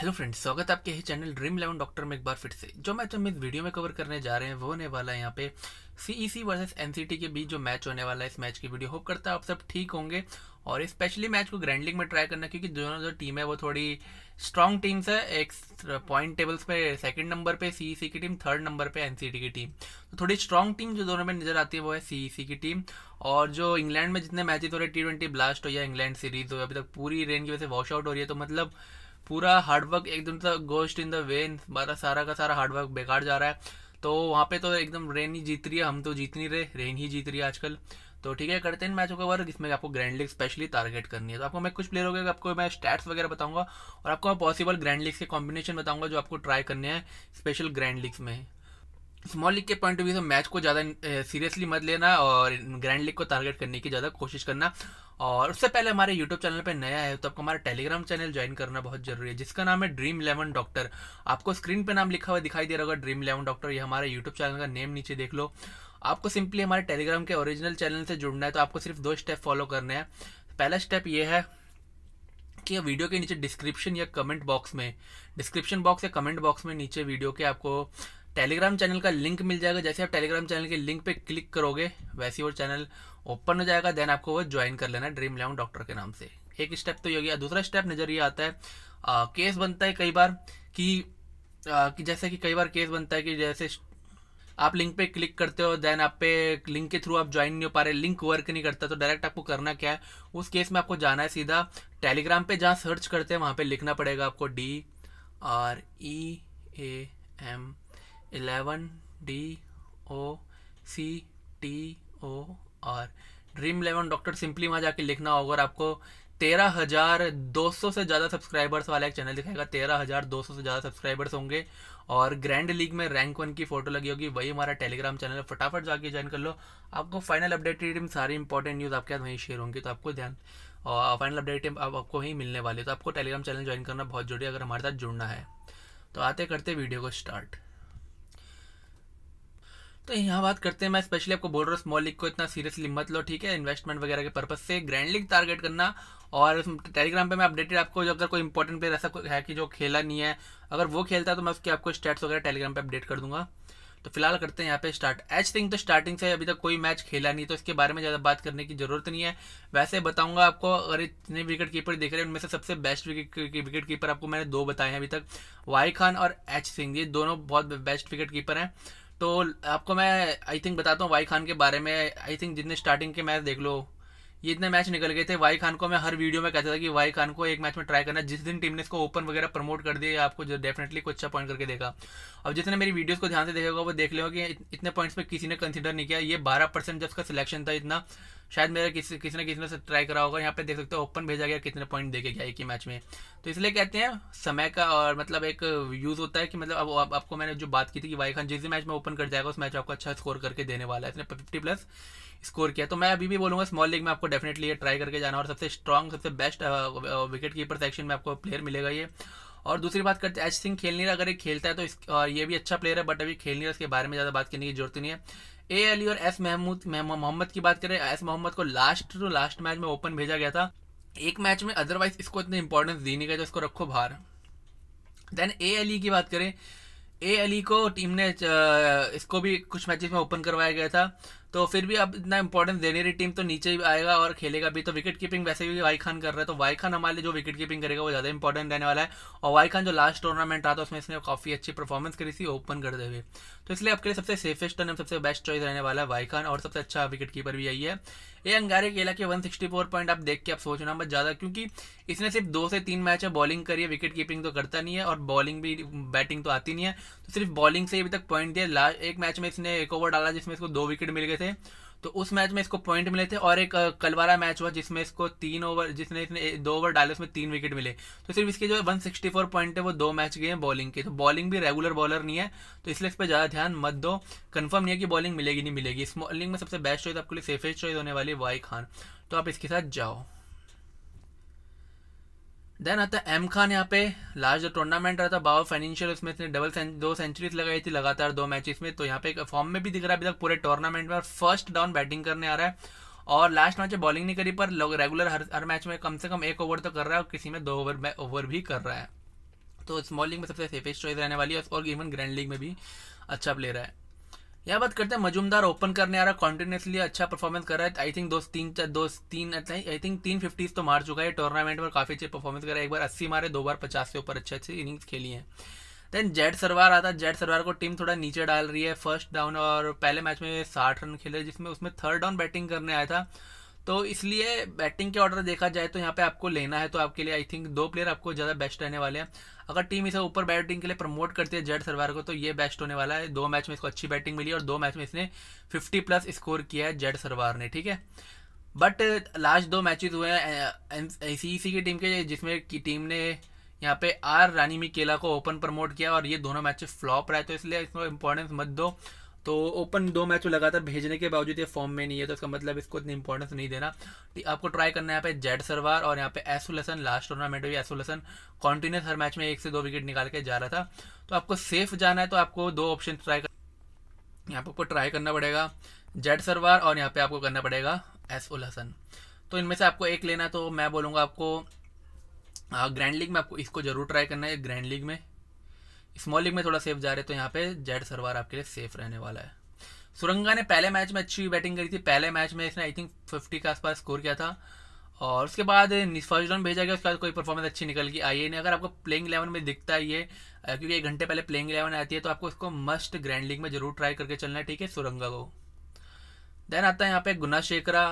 hello friends स्वागत है आपके ही चैनल ड्रीम इलेवन डॉक्टर में एक बार फिर से जो मैच हम इस वीडियो में कवर करने जा रहे हैं वो होने वाला है यहाँ पे सीईसी वर्सेस एनसीटी के बीच जो मैच होने वाला है इस मैच की वीडियो होप करता है आप सब ठीक होंगे और स्पेशली मैच को ग्रैंड लीग में ट्राई करना क्योंकि दोनों जो टीम है वो थोड़ी स्ट्रॉन्ग टीम्स है एक पॉइंट टेबल्स पे सेकंड नंबर पे सीईसी e की टीम थर्ड नंबर पे एनसीटी की टीम तो थोड़ी स्ट्रॉन्ग टीम जो दोनों में नजर आती है वो है सीईसी e की टीम और जो इंग्लैंड में जितने मैचेस हो रहे हैं टी ट्वेंटी ब्लास्ट हो या इंग्लैंड सीरीज हो अभी तक पूरी रेंज की वजह से वॉश आउट हो रही है तो मतलब पूरा हार्डवर्क एकदम सा गोस्ट इन द वेन हमारा सारा का सारा हार्डवर्क बेकार जा रहा है तो वहाँ पे तो एकदम रेन ही जीत रही है हम तो जीत नहीं रहे रेन ही जीत रही है आजकल तो ठीक है करते हैं मैचों का वर्क इसमें आपको ग्रैंड लीग स्पेशली टारगेट करनी है तो आपको मैं कुछ प्लेयर हो गया आपको मैं स्टैट्स वगैरह बताऊंगा और आपको मैं पॉसिबल ग्रैंड लीग्स के कॉम्बिनेशन बताऊंगा जो आपको ट्राई करने हैं स्पेशल ग्रैंड लीग्स में स्मॉल लीग के पॉइंट ऑफ व्यू से मैच को ज़्यादा सीरियसली मत लेना और ग्रैंड लीग को टारगेट करने की ज़्यादा कोशिश करना और उससे पहले हमारे यूट्यूब चैनल पर नया है तो आपको हमारा टेलीग्राम चैनल ज्वाइन करना बहुत जरूरी है जिसका नाम है ड्रीम इलेवन डॉक्टर आपको स्क्रीन पर नाम लिखा हुआ दिखाई दे रहा होगा ड्रीम इलेवन डॉक्टर ये हमारे यूट्यूब चैनल का नेम नीचे देख लो आपको सिंपली हमारे टेलीग्राम के ओरिजिनल चैनल से जुड़ना है तो आपको सिर्फ दो स्टेप फॉलो करने हैं पहला स्टेप ये है कि वीडियो के नीचे डिस्क्रिप्शन या कमेंट बॉक्स में डिस्क्रिप्शन बॉक्स या कमेंट बॉक्स में नीचे वीडियो के आपको टेलीग्राम चैनल का लिंक मिल जाएगा जैसे आप टेलीग्राम चैनल के लिंक पे क्लिक करोगे वैसे वो चैनल ओपन हो जाएगा देन आपको वो ज्वाइन कर लेना ड्रीम इलेवन डॉक्टर के नाम से एक स्टेप तो ये हो गया दूसरा स्टेप नज़र ये आता है आ, केस बनता है कई बार कि, आ, कि जैसे कि कई बार केस बनता है कि जैसे आप लिंक पे क्लिक करते हो देन आप पे लिंक के थ्रू आप ज्वाइन नहीं हो पा रहे लिंक वर्क नहीं करता तो डायरेक्ट आपको करना क्या है उस केस में आपको जाना है सीधा टेलीग्राम पे जहाँ सर्च करते हैं वहाँ पे लिखना पड़ेगा आपको D R E A M eleven D O C T O R dream eleven doctor simply वहाँ जाके लिखना होगा और आपको तेरह हज़ार दो सौ से ज़्यादा सब्सक्राइबर्स वाला एक चैनल दिखाएगा तेरह हज़ार दो सौ से ज़्यादा सब्सक्राइबर्स होंगे और ग्रैंड लीग में रैंक वन की फ़ोटो लगी होगी वही हमारा टेलीग्राम चैनल है फटाफट जाके ज्वाइन कर लो आपको फाइनल टीम सारी इंपॉर्टेंट न्यूज़ आपके साथ वहीं शेयर होंगी तो आपको ध्यान और फाइनल अपडेट आप, आपको ही मिलने वाले तो आपको टेलीग्राम चैनल ज्वाइन करना बहुत जरूरी है अगर हमारे साथ जुड़ना है तो आते करते वीडियो को स्टार्ट तो यहाँ बात करते हैं मैं स्पेशली आपको बोल रहा हूँ स्मॉल लीग को इतना सीरियसली मत लो ठीक है इन्वेस्टमेंट वगैरह के पर्पज से ग्रैंड लीग टारगेट करना और टेलीग्राम पे मैं अपडेटेड आपको जो अगर कोई इंपॉर्टेंट प्लेयर ऐसा है कि जो खेला नहीं है अगर वो खेलता है तो मैं उसके आपको स्टेट्स वगैरह टेलीग्राम पे अपडेट कर दूंगा तो फिलहाल करते हैं यहाँ पे स्टार्ट एच सिंह तो स्टार्टिंग से अभी तक कोई मैच खेला नहीं तो इसके बारे में ज़्यादा बात करने की जरूरत नहीं है वैसे बताऊंगा आपको अगर इतने विकेट कीपर देख रहे हैं उनमें से सबसे बेस्ट विकेट विकेट कीपर आपको मैंने दो बताए हैं अभी तक वाई खान और एच सिंह ये दोनों बहुत बेस्ट विकेट कीपर हैं तो आपको मैं आई थिंक बताता हूँ वाई खान के बारे में आई थिंक जितने स्टार्टिंग के मैच देख लो ये इतने मैच निकल गए थे वाई खान को मैं हर वीडियो में कहता था कि वाई खान को एक मैच में ट्राई करना जिस दिन टीम ने इसको ओपन वगैरह प्रमोट कर दिया आपको जो डेफिनेटली कुछ अच्छा पॉइंट करके देखा अब जितने मेरी वीडियोस को ध्यान से देखेगा वो देख लेगा कि इतने पॉइंट्स पे किसी ने कंसिडर नहीं किया ये बारह परसेंट जब उसका सिलेक्शन था इतना शायद मेरा किसी किसी ने किसी ने ट्राई करा होगा यहाँ पे देख सकते हो ओपन भेजा गया कितने पॉइंट देखे गया एक ही मैच में तो इसलिए कहते हैं समय का और मतलब एक यूज़ होता है कि मतलब अब आप, आपको मैंने जो बात की थी कि वाई खान जिस भी मैच में ओपन कर जाएगा उस मैच आपको अच्छा स्कोर करके देने वाला है इसने फिफ्टी प्लस स्कोर किया तो मैं अभी भी बोलूंगा स्मॉल लीग में आपको डेफिनेटली ये ट्राई करके जाना और सबसे स्ट्रॉन्ग सबसे बेस्ट विकेट कीपर सेक्शन में आपको प्लेयर मिलेगा ये और दूसरी बात करते हैं एच सिंह खेल नहीं रहा अगर ये खेलता है तो इस और ये भी अच्छा प्लेयर है बट अभी खेल नहीं रहा इसके बारे में ज़्यादा बात करने की जरूरत नहीं है ए अली और एस महमूद मोहम्मद की बात करें एस मोहम्मद को लास्ट टू लास्ट मैच में ओपन भेजा गया था एक मैच में अदरवाइज इसको इतनी इंपॉर्टेंस दी नहीं गई तो इसको रखो बाहर देन ए अली की बात करें ए अली को टीम ने इसको भी कुछ मैचेस में ओपन करवाया गया था तो फिर भी अब इतना इंपॉर्टेंस देने रही टीम तो नीचे ही आएगा और खेलेगा भी तो विकेट कीपिंग वैसे भी वाई खान कर रहा है तो वाई खान हमारे लिए जो विकेट कीपिंग करेगा वो ज़्यादा इंपॉर्टेंट रहने वाला है और वाई खान जो लास्ट टूर्नामेंट रहा था उसमें इसने काफ़ी अच्छी परफॉर्मेंस करी थी ओपन करते हुए तो इसलिए आपके लिए सबसे सेफेस्ट टर्न सबसे बेस्ट चॉइस रहने वाला है वाई खान और सबसे अच्छा विकेट कीपर भी यही है ये अंगारे केला के वन पॉइंट आप देख के आप सोचना बस ज़्यादा क्योंकि इसने सिर्फ दो से तीन मैच है बॉलिंग करी है विकेट कीपिंग तो करता नहीं है और बॉलिंग भी बैटिंग तो आती नहीं है तो सिर्फ बॉलिंग से अभी तक पॉइंट दिया लास्ट एक मैच में इसने एक ओवर डाला जिसमें इसको दो विकेट मिल गए थे तो उस मैच में इसको पॉइंट मिले थे और एक कलवारा मैच हुआ जिसमें इसको तीन ओवर जिसने इसने दो ओवर डाले उसमें तीन विकेट मिले तो सिर्फ इसके जो 164 पॉइंट है वो दो मैच गए हैं बॉलिंग के तो बॉलिंग भी रेगुलर बॉलर नहीं है तो इसलिए इस पर ज़्यादा ध्यान मत दो कंफर्म नहीं है कि बॉलिंग मिलेगी नहीं मिलेगी इस बॉलिंग में सबसे बेस्ट चॉइस आपके लिए सेफेस्ट चॉइस होने वाली वाई खान तो आप इसके साथ जाओ देन आता है एम खान यहाँ पे लास्ट जो टूर्नामेंट रहा था बावर फाइनेंशियल उसमें इसने डबल दो सेंचुरीज लगाई थी लगातार दो मैचेस में तो यहाँ पे एक फॉर्म में भी दिख रहा है अभी तक पूरे टूर्नामेंट में फर्स्ट डाउन बैटिंग करने आ रहा है और लास्ट मैच में बॉलिंग नहीं करी पर लोग रेगुलर हर हर मैच में कम से कम एक ओवर तो कर रहा है और किसी में दो ओवर ओवर भी कर रहा है तो स्मॉल लीग में सबसे सेफेस्ट चॉइस रहने वाली है और इवन ग्रैंड लीग में भी अच्छा प्लेयर है यहाँ बात करते हैं मजुमदार ओपन करने आ रहा कॉन्टिन्यूसली अच्छा परफॉर्मेंस कर रहा है आई थिंक दो तीन दो तीन आई थिंक तीन फिफ्टीज तो मार चुका है टूर्नामेंट में काफ़ी अच्छी परफॉर्मेंस कर रहा है एक बार अस्सी मारे दो बार पचास से ऊपर अच्छे अच्छे इनिंग्स खेली है देन जेड सरवार आता है जेड सरवार को टीम थोड़ा नीचे डाल रही है फर्स्ट डाउन और पहले मैच में साठ रन खेले जिसमें उसमें थर्ड डाउन बैटिंग करने आया था तो इसलिए बैटिंग के ऑर्डर देखा जाए तो यहाँ पे आपको लेना है तो आपके लिए आई थिंक दो प्लेयर आपको ज़्यादा बेस्ट रहने वाले हैं अगर टीम इसे ऊपर बैटिंग के लिए प्रमोट करती है जेड सरवार को तो ये बेस्ट होने वाला है दो मैच में इसको अच्छी बैटिंग मिली और दो मैच में इसने फिफ्टी प्लस स्कोर किया है जेड सरवार ने ठीक है बट लास्ट दो मैचेज हुए हैं सी की टीम के जिसमें की टीम ने यहाँ पे आर रानी मिकेला को ओपन प्रमोट किया और ये दोनों मैचेस फ्लॉप रहे तो इसलिए इसमें इंपॉर्टेंस मत दो तो ओपन दो मैच लगातार भेजने के बावजूद ये फॉर्म में नहीं है तो इसका मतलब इसको इतनी इंपॉर्टेंस नहीं देना आपको ट्राई करना है यहाँ पे जेड सरवार और यहाँ पे एसोलेसन लास्ट टूर्नामेंट में भी एसोलेसन कॉन्टिन्यूस हर मैच में एक से दो विकेट निकाल के जा रहा था तो आपको सेफ जाना है तो आपको दो ऑप्शन ट्राई कर यहाँ पे आपको ट्राई करना पड़ेगा जेड सरवार और यहाँ पे आपको करना पड़ेगा एस उल तो इनमें से आपको एक लेना तो मैं बोलूँगा आपको ग्रैंड हाँ, लीग में आपको इसको जरूर ट्राई करना है ग्रैंड लीग में स्मॉल लीग में थोड़ा सेफ जा रहे तो यहाँ पे जेड सरवार आपके लिए सेफ रहने वाला है सुरंगा ने पहले मैच में अच्छी बैटिंग करी थी पहले मैच में इसने आई थिंक फिफ्टी के आसपास स्कोर किया था और उसके बाद फर्स्ट रन भेजा गया उसके बाद कोई परफॉर्मेंस अच्छी निकल गई आई ने अगर आपको प्लेइंग इलेवन में दिखता है ये क्योंकि एक घंटे पहले प्लेइंग इलेवन आती है तो आपको इसको मस्ट ग्रैंड लीग में जरूर ट्राई करके चलना है ठीक है सुरंगा को देन आता है यहाँ पे Guna Shekhara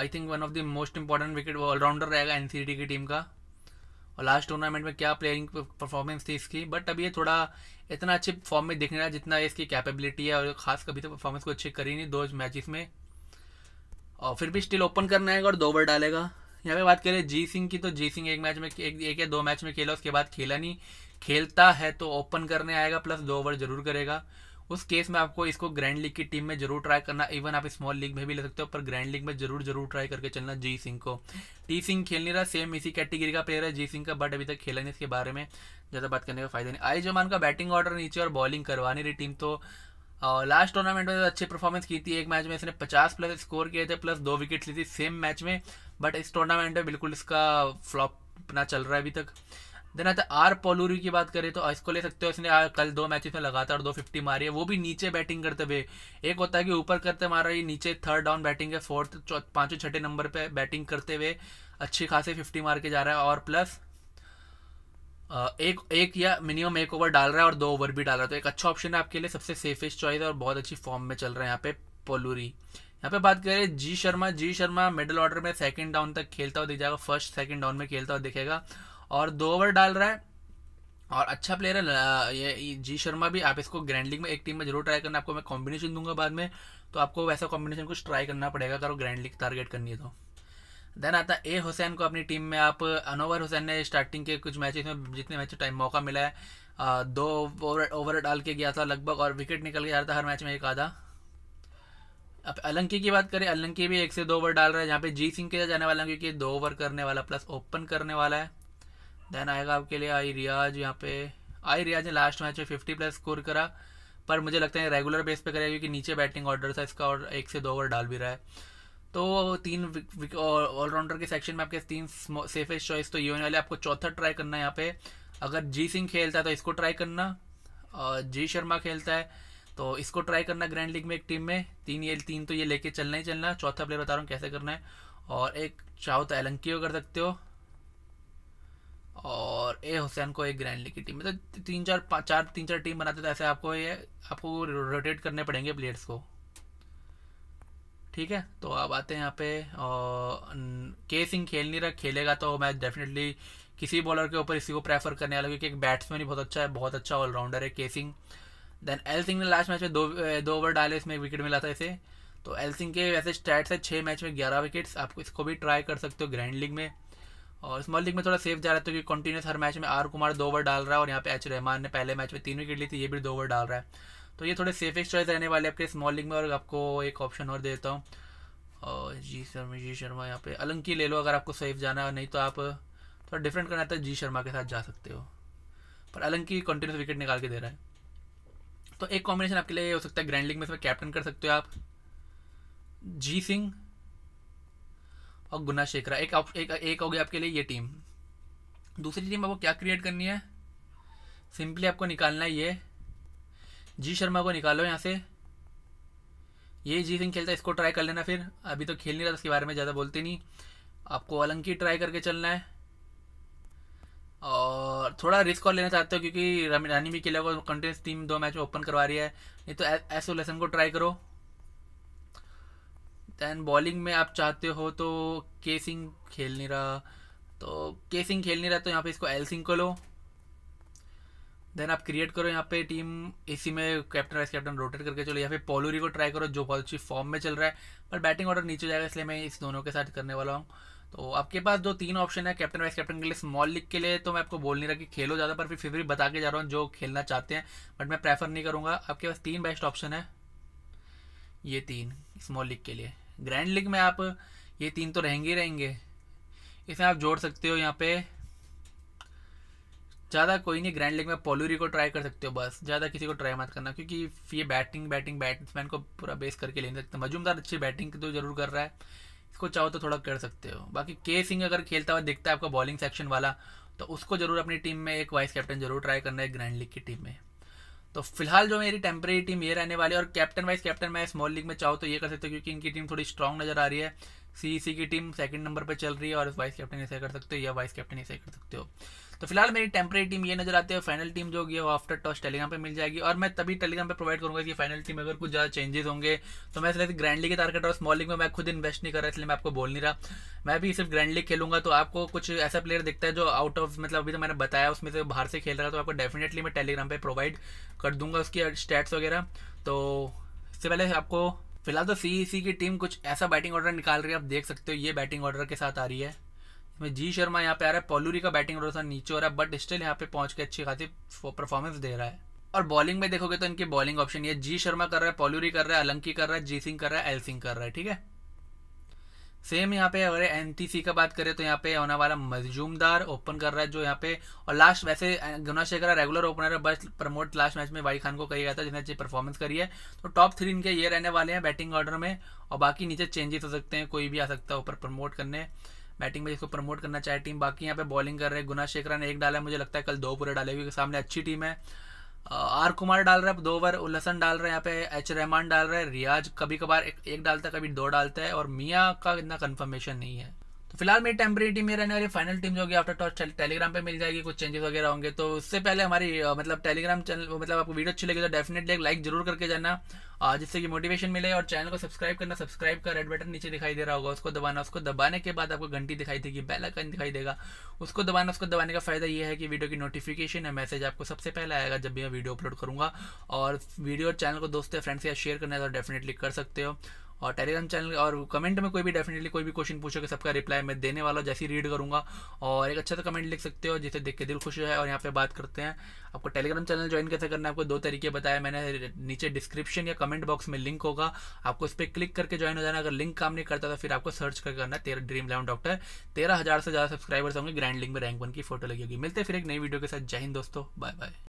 I think one of the most important wicket allrounder रहेगा एनसीडी की टीम का और लास्ट टूर्नामेंट में क्या प्लेइंग परफॉर्मेंस थी इसकी बट अब ये थोड़ा इतना अच्छे फॉर्म में दिख रहा जितना इसकी कैपेबिलिटी है और खास कभी तो परफॉर्मेंस को अच्छी करी नहीं दो मैचेस में और फिर भी स्टिल ओपन करना आएगा और दो ओवर डालेगा यहाँ पे बात करें जी सिंह की तो जी सिंह एक मैच में एक एक या दो मैच में खेला उसके बाद खेला नहीं खेलता है तो ओपन करने आएगा प्लस दो ओवर जरूर करेगा उस केस में आपको इसको ग्रैंड लीग की टीम में जरूर ट्राई करना इवन आप स्मॉल लीग में भी ले सकते हो पर ग्रैंड लीग में जरूर जरूर ट्राई करके चलना जी सिंह को टी सिंह खेल नहीं रहा सेम इसी कैटेगरी का प्लेयर है जी सिंह का बट अभी तक खेला नहीं इसके बारे में ज़्यादा बात करने का फायदा नहीं आई जमान का बैटिंग ऑर्डर नीचे और बॉलिंग करवा नहीं रही टीम तो और लास्ट टूर्नामेंट में अच्छी परफॉर्मेंस की थी एक मैच में इसने 50 प्लस स्कोर किए थे प्लस दो विकेट ली थी सेम मैच में बट इस टूर्नामेंट में बिल्कुल इसका फ्लॉप अपना चल रहा है अभी तक देन आता आर पोलूरी की बात करें तो इसको ले सकते हो इसने कल दो मैचेस में लगातार दो फिफ्टी मारी है वो भी नीचे बैटिंग करते हुए एक होता है कि ऊपर करते मार रही नीचे थर्ड डाउन बैटिंग है फोर्थ पांचवें छठे नंबर पे बैटिंग करते हुए अच्छी खासी फिफ्टी मार के जा रहा है और प्लस एक एक या मिनिमम एक ओवर डाल रहा है और दो ओवर भी डाल रहा है तो एक अच्छा ऑप्शन है आपके लिए सबसे सेफेस्ट चॉइस है और बहुत अच्छी फॉर्म में चल रहा है यहाँ पे पोलूरी यहाँ पे बात करें G Sharma G Sharma middle order में सेकंड डाउन तक खेलता हुआ दिख जाएगा फर्स्ट सेकंड डाउन में खेलता हुआ दिखेगा और दो ओवर डाल रहा है और अच्छा प्लेयर है ये जी शर्मा भी आप इसको ग्रैंड लीग में एक टीम में जरूर ट्राई करना आपको मैं कॉम्बिनेशन दूंगा बाद में तो आपको वैसा कॉम्बिनेशन कुछ ट्राई करना पड़ेगा अगर ग्रैंड लीग टारगेट करनी है तो देन आता ए हुसैन को अपनी टीम में आप अनोवर हुसैन ने स्टार्टिंग के कुछ मैचेस में जितने मैच टाइम मौका मिला है दो ओवर ओवर डाल के गया था लगभग और विकेट निकल के जा रहा था हर मैच में एक आधा अब अलंकी की बात करें अलंकी भी एक से दो ओवर डाल रहा है जहाँ पे जी सिंह के जाने वाला क्योंकि दो ओवर करने वाला प्लस ओपन करने वाला है देन आएगा आपके लिए आई रियाज यहाँ पे आई रियाज ने लास्ट मैच में फिफ्टी प्लस स्कोर करा पर मुझे लगता है रेगुलर बेस पे करेगा क्योंकि नीचे बैटिंग ऑर्डर था इसका और एक से दो ओवर डाल भी रहा है तो तीन ऑलराउंडर के सेक्शन में आपके तीन सेफेस्ट चॉइस तो ये होने वाले आपको चौथा ट्राई करना है यहाँ पे अगर जी सिंह खेलता है तो इसको ट्राई करना जी शर्मा खेलता है तो इसको ट्राई करना ग्रैंड लीग में एक टीम में तीन ये तीन तो ये लेके चलना ही चलना चौथा प्लेयर बता रहा हूँ कैसे करना है और एक चाहो तो एलंकी कर सकते हो और ए हुसैन को एक ग्रैंड लीग की टीम मतलब तीन चार पाँच चार तीन चार टीम बनाते तो ऐसे आपको ये आपको रोटेट करने पड़ेंगे प्लेयर्स को ठीक है तो अब आते हैं यहाँ पे और के सिंह खेल नहीं रहा खेलेगा तो मैं डेफिनेटली किसी बॉलर के ऊपर इसी को प्रेफर करने वाला क्योंकि एक बैट्समैन ही बहुत अच्छा है बहुत अच्छा ऑलराउंडर है के सिंह देन एल सिंह ने लास्ट मैच में दो दो ओवर डाले इसमें एक विकेट मिला था इसे तो एल सिंह के वैसे स्टैट्स है छः मैच में ग्यारह विकेट्स आप इसको भी ट्राई कर सकते हो ग्रैंड लीग में और स्मॉल लीग में थोड़ा सेफ जा रहा है तो क्योंकि कंटिन्यूस हर मैच में आर कुमार दो ओवर डाल रहा है और यहाँ पे एच रहमान ने पहले मैच में तीन विकेट ली थी ये भी दो ओवर डाल रहा है तो ये थोड़े सेफेस्ट चॉइस रहने वाले आपके स्मॉल लीग में और आपको एक ऑप्शन और देता हूँ और जी शर्मा जी शर्मा यहाँ पे अलंकी ले लो अगर आपको सेफ जाना है नहीं तो आप थोड़ा डिफरेंट करना था तो जी शर्मा के साथ जा सकते हो पर अलंकी कंटिन्यूस विकेट निकाल के दे रहा है तो एक कॉम्बिनेशन आपके लिए हो सकता है ग्रैंड लीग में इसमें कैप्टन कर सकते हो आप जी सिंह और गुना शेखरा एक एक एक हो गया आपके लिए ये टीम दूसरी टीम आपको क्या क्रिएट करनी है सिंपली आपको निकालना है ये जी शर्मा को निकालो यहाँ से ये जी सिंह खेलता है इसको ट्राई कर लेना फिर अभी तो खेल नहीं रहा उसके बारे में ज़्यादा बोलते नहीं आपको अलंकी ट्राई करके चलना है और थोड़ा रिस्क और लेना चाहते हो क्योंकि रानी भी खेला को कंटेस्ट टीम दो मैच में ओपन करवा रही है नहीं तो एस को ट्राई करो देन बॉलिंग में आप चाहते हो तो के सिंह खेल नहीं रहा तो के सिंह खेल नहीं रहा तो यहाँ पे इसको एल सिंह को लो देन आप क्रिएट करो यहाँ पे टीम इसी में कैप्टन वाइस कैप्टन रोटेट करके चलो या फिर पोलूरी को ट्राई करो जो बहुत अच्छी फॉर्म में चल रहा है पर बैटिंग ऑर्डर नीचे जाएगा इसलिए मैं इस दोनों के साथ करने वाला हूँ तो आपके पास जो तीन ऑप्शन है कैप्टन वाइस कैप्टन के लिए स्मॉल लीग के लिए तो मैं आपको बोल नहीं रहा कि खेलो ज़्यादा पर फिर फिर भी बता के जा रहा हूँ जो खेलना चाहते हैं बट मैं प्रेफर नहीं करूँगा आपके पास तीन बेस्ट ऑप्शन है ये तीन स्मॉल लीग के लिए ग्रैंड लीग में आप ये तीन तो रहेंगे ही रहेंगे इसमें आप जोड़ सकते हो यहाँ पे ज़्यादा कोई नहीं ग्रैंड लीग में पोलूरी को ट्राई कर सकते हो बस ज़्यादा किसी को ट्राई मत करना क्योंकि ये बैटिंग बैटिंग बैट्समैन को पूरा बेस करके ले सकते मजूमदार अच्छी बैटिंग तो जरूर कर रहा है इसको चाहो तो थोड़ा कर सकते हो बाकी के सिंह अगर खेलता हुआ दिखता है आपका बॉलिंग सेक्शन वाला तो उसको जरूर अपनी टीम में एक वाइस कैप्टन जरूर ट्राई करना है ग्रैंड लीग की टीम में तो फिलहाल जो मेरी टेम्परेरी टीम ये रहने वाली है और कैप्टन वाइस कैप्टन मैं स्मॉल लीग में चाहूँ तो ये कर सकते हो क्योंकि इनकी टीम थोड़ी स्ट्रांग नजर आ रही है सी e की टीम सेकंड नंबर पर चल रही है और वाइस कैप्टन ऐसे कर सकते हो या वाइस कैप्टन ऐसे कर सकते हो तो फिलहाल मेरी टेम्प्रेरी टीम ये नजर आती है फाइनल टीम जो होगी वो आफ्टर टॉस टेलीग्राम पे मिल जाएगी और मैं तभी टेलीग्राम पे प्रोवाइड करूंगा कि फाइनल टीम अगर कुछ ज़्यादा चेंजेस होंगे तो मैं इसलिए ग्रैंड लीग के टारगेट और स्मॉल लीग में मैं खुद इन्वेस्ट नहीं कर रहा इसलिए मैं आपको बोल नहीं रहा मैं भी सिर्फ ग्रैंड लीग खेलूंगा तो आपको कुछ ऐसा प्लेयर दिखता है जो आउट ऑफ मतलब अभी तो मैंने बताया उसमें से बाहर से खेल रहा तो आपको डेफिनेटली मैं टेलीग्राम पर प्रोवाइड कर दूंगा उसकी स्टैट्स वगैरह तो इससे पहले आपको फिलहाल तो सी e की टीम कुछ ऐसा बैटिंग ऑर्डर निकाल रही है आप देख सकते हो ये बैटिंग ऑर्डर के साथ आ रही है इसमें जी शर्मा यहाँ पे आ रहा है पोलूरी का बैटिंग ऑर्डर थोड़ा नीचे हो रहा है बट स्टिल यहाँ पे पहुंच के अच्छी खासी परफॉर्मेंस दे रहा है और बॉलिंग में देखोगे तो इनकी बॉलिंग ऑप्शन ये जी शर्मा कर रहा है पोलूरी कर रहा है अलंकी कर रहा है जी सिंह कर रहा है एल सिंह कर रहा है ठीक है सेम यहाँ पे अगर सी का बात करें तो यहाँ पे होने वाला मजूमदार ओपन कर रहा है जो यहाँ पे और लास्ट वैसे गुना शेखर रेगुलर ओपनर है बस प्रमोट लास्ट मैच में वाई खान को कही गया था जिसने अच्छी परफॉर्मेंस करी है तो टॉप थ्री इनके ये रहने वाले हैं बैटिंग ऑर्डर में और बाकी नीचे चेंजेस हो सकते हैं कोई भी आ सकता है ऊपर प्रमोट करने बैटिंग में जिसको प्रमोट करना चाहे टीम बाकी यहाँ पे बॉलिंग कर रहे हैं गुना शेखरा ने एक डाला है मुझे लगता है कल दो पूरे डाले हुए सामने अच्छी टीम है आर कुमार डाल रहा है दो ओवर उल्लसन डाल रहे हैं यहाँ पे एच रहमान डाल रहे हैं रियाज कभी कभार एक, एक डालता है कभी दो डालता है और मियाँ का इतना कन्फर्मेशन नहीं है फिलहाल मेरी टेम्प्रेरी टीम में रहने वाली फाइनल टीम जो होगी आफ्टर टॉस टेलीग्राम पे मिल जाएगी कुछ चेंजेस वगैरह होंगे तो उससे पहले हमारी मतलब टेलीग्राम चैनल मतलब आपको वीडियो अच्छी लगी तो डेफिनेटली एक लाइक जरूर करके जाना जिससे कि मोटिवेशन मिले और चैनल को सब्सक्राइब करना सब्सक्राइब का रेड बटन नीचे दिखाई दे रहा होगा उसको दबाना उसको दबाने के बाद आपको घंटी दिखाई देगी बेल आइकन दिखाई देगा उसको दबाना उसको दबाने का फायदा यह है कि वीडियो की नोटिफिकेशन है मैसेज आपको सबसे पहले आएगा जब भी मैं वीडियो अपलोड करूँगा और वीडियो और चैनल को दोस्तों फ्रेंड्स या शेयर करना है तो डेफिनेटली कर सकते हो और टेलीग्राम चैनल और कमेंट में कोई भी डेफिनेटली कोई भी क्वेश्चन पूछोगे सबका रिप्लाई मैं देने वाला जैसे ही रीड करूँगा और एक अच्छा सा कमेंट लिख सकते हो जिसे देख के दिल खुश हो जाए और यहाँ पे बात करते हैं आपको टेलीग्राम चैनल ज्वाइन कैसे करना है आपको दो तरीके बताया मैंने नीचे डिस्क्रिप्शन या कमेंट बॉक्स में लिंक होगा आपको इस पर क्लिक करके ज्वाइन हो जाना अगर लिंक काम नहीं करता तो फिर आपको सर्च करके करना है तेरा ड्रीम इलेवन डॉक्टर तेरह हज़ार से ज़्यादा सब्सक्राइबर्स होंगे ग्रैंड लिंक में रैंक वन की फोटो लगी होगी मिलते फिर एक नई वीडियो के साथ जय हिंद दोस्तों बाय बाय